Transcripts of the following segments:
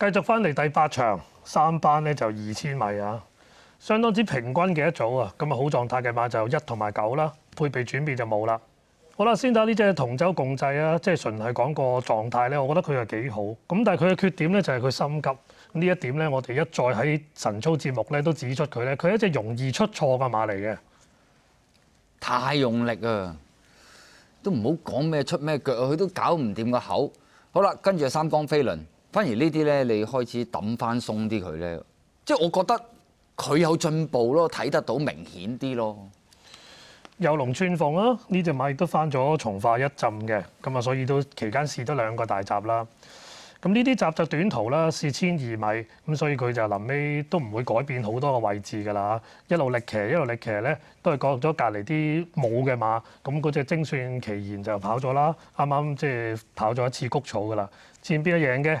繼續翻嚟第八場三班咧，就二千米啊，相當之平均嘅一組啊，咁啊好狀態嘅馬就一同埋九啦，配備轉變就冇啦。好啦，先打呢只同舟共濟啊，即系純係講個狀態咧，我覺得佢係幾好。咁但係佢嘅缺點咧就係佢心急呢一點咧，我哋一再喺神操節目咧都指出佢咧，佢一隻容易出錯嘅馬嚟嘅，太用力啊，都唔好講咩出咩腳佢都搞唔掂個口。好啦，跟住三江飛輪。反而呢啲咧，你開始揼翻鬆啲佢咧，即係我覺得佢有進步咯，睇得到明顯啲咯。有龍穿鳳啦，呢只馬亦都翻咗從化一浸嘅，咁啊，所以都期間試得兩個大集啦。咁呢啲集就短途啦，試千二米，咁所以佢就臨尾都唔會改變好多個位置㗎啦。一路力騎，一路力騎咧，都係過咗隔離啲冇嘅馬。咁嗰只精算奇賢就跑咗啦，啱啱即係跑咗一次谷草㗎啦，前邊一贏嘅？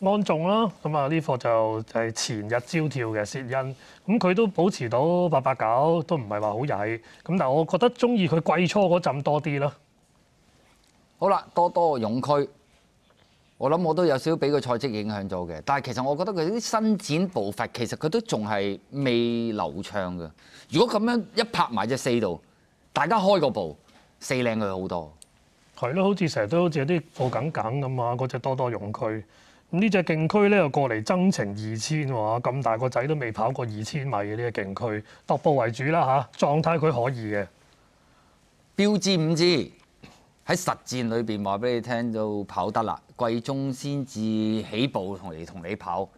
安眾啦，咁啊呢貨就係前日朝跳嘅薛恩，咁佢都保持到八八九，都唔係話好曳。咁但係我覺得中意佢季初嗰陣多啲咯。好啦，多多勇區，我諗我都有少少俾個賽績影響咗嘅，但係其實我覺得佢啲新展步伐其實佢都仲係未流暢嘅。如果咁樣一拍埋只四度，大家開個步，四靚佢好多。係咯，好似成日都好似有啲貨緊緊咁啊，嗰只多多勇區。咁呢只競區咧又過嚟增程二千喎，咁大個仔都未跑過二千米嘅呢只競區，踱步為主啦嚇，狀態佢可以嘅，標誌五字喺實戰裏邊話俾你聽就跑得啦，季中先至起步同嚟同你跑，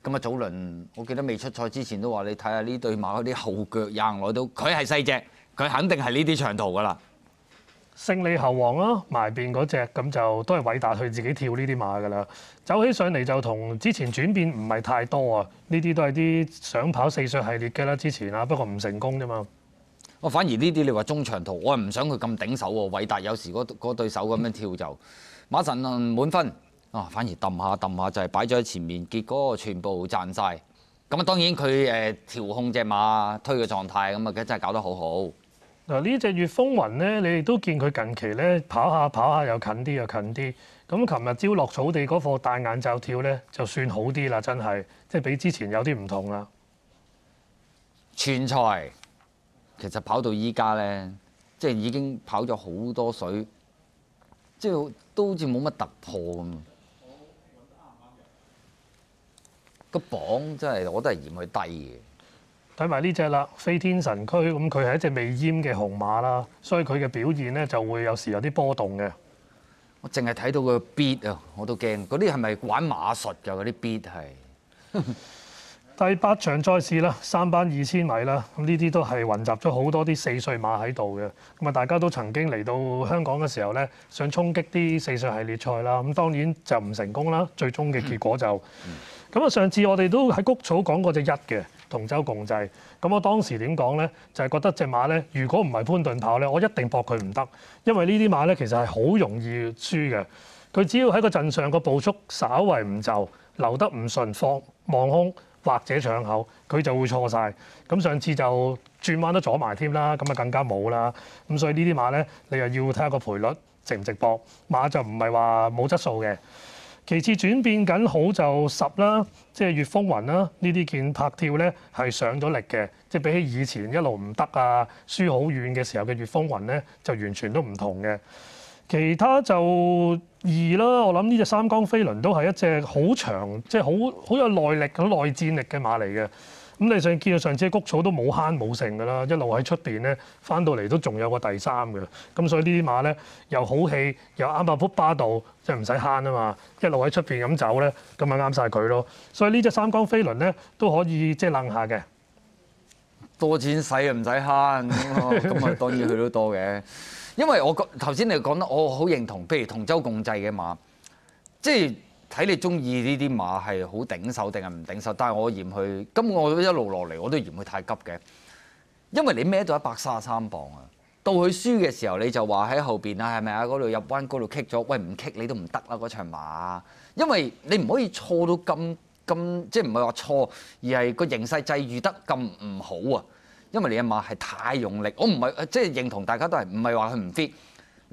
咁啊早輪我記得未出賽之前都話你睇下呢對馬嗰啲後腳有冇耐到，佢係細只，佢肯定係呢啲長途噶啦。勝利猴王啦，埋邊嗰只咁就都係偉達去自己跳呢啲馬㗎啦，走起上嚟就同之前轉變唔係太多啊，呢啲都係啲想跑四歲系列嘅啦，之前啊不過唔成功啫嘛。我反而呢啲你話中長途，我係唔想佢咁頂手喎。偉達有時嗰嗰對手咁樣跳就馬神滿分啊，反而揼下揼下就係擺咗喺前面，結果全部賺晒。咁啊當然佢誒調控只馬推嘅狀態，咁啊真係搞得好好。嗱呢只月風雲咧，你哋都見佢近期咧跑下跑下又近啲又近啲。咁琴日朝落草地嗰課戴眼罩跳咧，就算好啲啦，真係即係比之前有啲唔同啦。全菜其實跑到依家咧，即係已經跑咗好多水，即係都好似冇乜突破咁。個榜真係我都係嫌佢低嘅。睇埋呢只啦，飛天神區咁，佢係一隻未淹嘅紅馬啦，所以佢嘅表現咧就會有時有啲波動嘅。我淨係睇到個 bit 啊，我都驚嗰啲係咪玩馬術㗎？嗰啲 bit 係 第八場賽事啦，三班二千米啦。咁呢啲都係混集咗好多啲四歲馬喺度嘅。咁啊，大家都曾經嚟到香港嘅時候咧，想衝擊啲四歲系列賽啦。咁當然就唔成功啦。最終嘅結果就咁啊。上次我哋都喺谷草講過只一嘅。同舟共濟，咁我當時點講呢？就係覺得只馬呢，如果唔係潘頓跑呢，我一定駁佢唔得，因為呢啲馬呢，其實係好容易輸嘅。佢只要喺個陣上個步速稍為唔就，留得唔順放望空或者搶口，佢就會錯晒。咁上次就轉彎都阻埋添啦，咁啊更加冇啦。咁所以呢啲馬呢，你又要睇下個賠率值唔值駁馬就唔係話冇質素嘅。其次轉變緊好就十啦，即係月風雲啦，呢啲件拍跳咧係上咗力嘅，即係比起以前一路唔得啊、輸好遠嘅時候嘅月風雲咧，就完全都唔同嘅。其他就二啦，我諗呢只三江飛輪都係一隻好長，即係好好有耐力、好內戰力嘅馬嚟嘅。咁你上見到上次谷草都冇慳冇剩㗎啦，一路喺出邊咧，翻到嚟都仲有個第三嘅。咁所以呢啲馬咧，又好氣又啱阿福巴度，即係唔使慳啊嘛，一路喺出邊咁走咧，咁咪啱晒佢咯。所以呢只三江飛輪咧都可以即係楞下嘅，多錢使啊，唔使慳 咁啊，當然佢都多嘅。因為我頭先你講得，我好認同，譬如同舟共濟嘅馬，即係。睇你中意呢啲馬係好頂手定係唔頂手，但係我嫌佢，咁我一路落嚟我都嫌佢太急嘅，因為你孭到一百三十三磅啊，到佢輸嘅時候你就話喺後邊啊，係咪啊嗰度入彎嗰度棘咗，喂唔棘你都唔得啦嗰場馬，因為你唔可以錯到咁咁，即係唔係話錯，而係個形勢際遇得咁唔好啊，因為你嘅馬係太用力，我唔係即係認同大家都係唔係話佢唔 fit。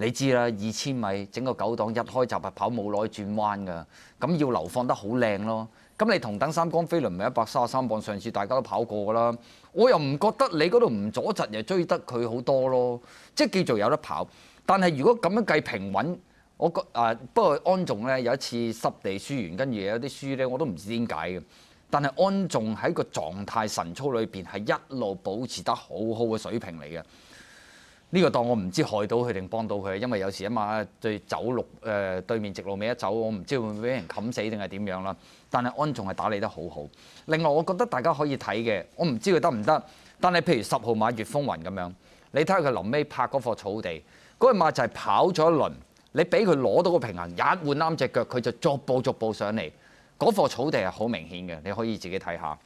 你知啦，二千米整個九檔一開集跑冇耐轉彎噶，咁要流放得好靚咯。咁你同等三江飛輪咪一百三十三磅，上次大家都跑過噶啦。我又唔覺得你嗰度唔阻疾又追得佢好多咯，即係叫做有得跑。但係如果咁樣計平穩，我覺啊不過安仲咧有一次濕地輸完，跟住有啲輸咧我都唔知點解嘅。但係安仲喺個狀態神操裏邊係一路保持得好好嘅水平嚟嘅。呢個當我唔知害到佢定幫到佢，因為有時啊嘛，對走路誒對面直路尾一走，我唔知會唔會俾人冚死定係點樣啦。但係安仲係打理得好好。另外，我覺得大家可以睇嘅，我唔知佢得唔得，但係譬如十號馬月風雲咁樣，你睇下佢臨尾拍嗰塊草地，嗰個馬就係跑咗一輪，你俾佢攞到個平衡，一換啱只腳，佢就逐步逐步上嚟。嗰塊草地係好明顯嘅，你可以自己睇下。